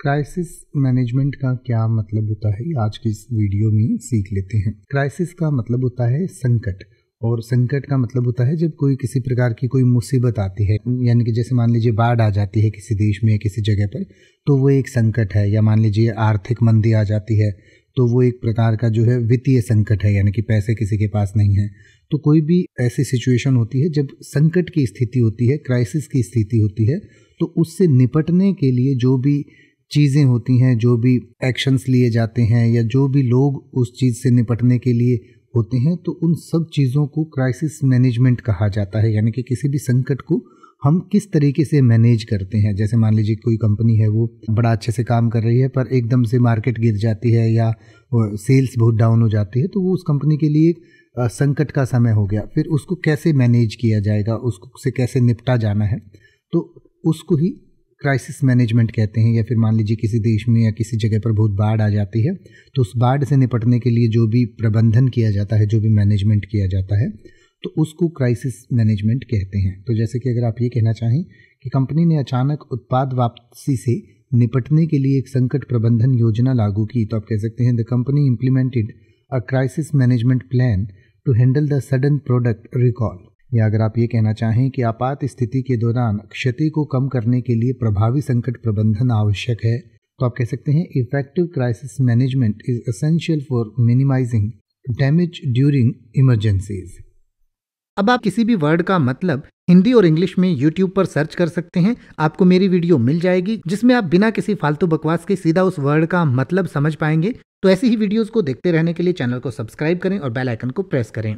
crisis management का क्या मतलब होता है आज की इस वीडियो में सीख लेते हैं क्राइसिस का मतलब होता है संकट और संकट का मतलब होता है जब कोई किसी प्रकार की कोई मुसीबत आती है यानी कि जैसे मान लीजिए बाढ़ आ जाती है किसी देश में या किसी जगह पर तो वो एक संकट है या मान लीजिए आर्थिक मंदी आ जाती है तो वो एक प्रकार का जो है वित्तीय संकट है यानी कि पैसे किसी के पास नहीं है तो कोई भी ऐसी सिचुएशन होती है जब संकट की स्थिति होती है क्राइसिस की स्थिति होती है तो उससे निपटने के लिए जो भी चीज़ें होती हैं जो भी एक्शंस लिए जाते हैं या जो भी लोग उस चीज़ से निपटने के लिए होते हैं तो उन सब चीज़ों को क्राइसिस मैनेजमेंट कहा जाता है यानी कि किसी भी संकट को हम किस तरीके से मैनेज करते हैं जैसे मान लीजिए कोई कंपनी है वो बड़ा अच्छे से काम कर रही है पर एकदम से मार्केट गिर जाती है या सेल्स बहुत डाउन हो जाती है तो वो उस कंपनी के लिए एक संकट का समय हो गया फिर उसको कैसे मैनेज किया जाएगा उसको से कैसे निपटा जाना है तो उसको ही क्राइसिस मैनेजमेंट कहते हैं या फिर मान लीजिए किसी देश में या किसी जगह पर बहुत बाढ़ आ जाती है तो उस बाढ़ से निपटने के लिए जो भी प्रबंधन किया जाता है जो भी मैनेजमेंट किया जाता है तो उसको क्राइसिस मैनेजमेंट कहते हैं तो जैसे कि अगर आप ये कहना चाहें कि कंपनी ने अचानक उत्पाद वापसी से निपटने के लिए एक संकट प्रबंधन योजना लागू की तो आप कह सकते हैं the company implemented a crisis management plan to handle the sudden product recall या अगर आप ये कहना चाहें कि आपात स्थिति के दौरान क्षति को कम करने के लिए प्रभावी संकट प्रबंधन आवश्यक है तो आप कह सकते हैं effective crisis management is essential for minimising damage during emergencies अब आप किसी भी वर्ड का मतलब हिंदी और इंग्लिश में यूट्यूब पर सर्च कर सकते हैं आपको मेरी वीडियो मिल जाएगी जिसमें आप बिना किसी फालतू बकवास के सीधा उस वर्ड का मतलब समझ पाएंगे तो ऐसी ही वीडियोस को देखते रहने के लिए चैनल को सब्सक्राइब करें और बेल आइकन को प्रेस करें